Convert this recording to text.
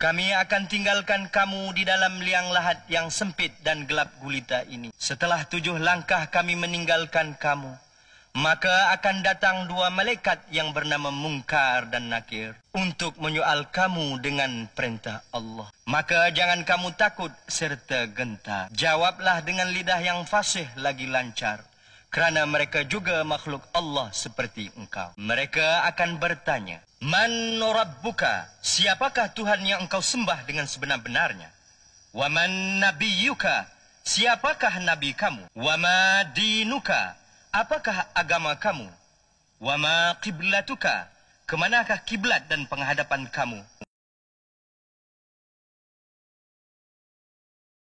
Kami akan tinggalkan kamu di dalam liang lahat yang sempit dan gelap gulita ini. Setelah tujuh langkah kami meninggalkan kamu, maka akan datang dua malaikat yang bernama Mungkar dan Nakir untuk menyoal kamu dengan perintah Allah. Maka jangan kamu takut serta gentar. Jawablah dengan lidah yang fasih lagi lancar. Kerana mereka juga makhluk Allah seperti engkau. Mereka akan bertanya, Man rabbuka? Siapakah Tuhan yang engkau sembah dengan sebenar-benarnya? Wa man nabiyyuka? Siapakah nabi kamu? Wa ma dinuka? Apakah agama kamu? Wa ma qiblatuka? Kemanakah kiblat dan penghadapan kamu?